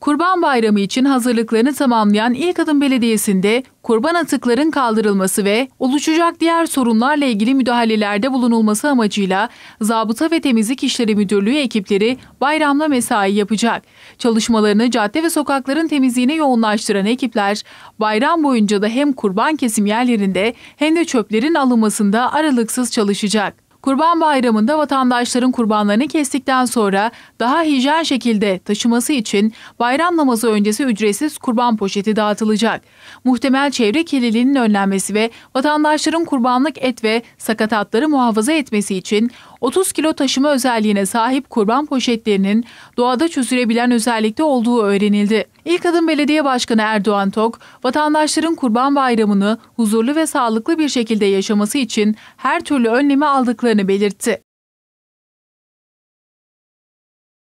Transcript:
Kurban Bayramı için hazırlıklarını tamamlayan İlk Adım Belediyesi'nde kurban atıkların kaldırılması ve oluşacak diğer sorunlarla ilgili müdahalelerde bulunulması amacıyla Zabıta ve Temizlik İşleri Müdürlüğü ekipleri bayramla mesai yapacak. Çalışmalarını cadde ve sokakların temizliğine yoğunlaştıran ekipler bayram boyunca da hem kurban kesim yerlerinde hem de çöplerin alınmasında aralıksız çalışacak. Kurban Bayramı'nda vatandaşların kurbanlarını kestikten sonra daha hijyen şekilde taşıması için bayram namazı öncesi ücretsiz kurban poşeti dağıtılacak. Muhtemel çevre kirliliğinin önlenmesi ve vatandaşların kurbanlık et ve sakatatları muhafaza etmesi için 30 kilo taşıma özelliğine sahip kurban poşetlerinin doğada çözülebilen özellikte olduğu öğrenildi. İlk adım belediye başkanı Erdoğan Tok, vatandaşların kurban bayramını huzurlu ve sağlıklı bir şekilde yaşaması için her türlü önlemi aldıklarını belirtti.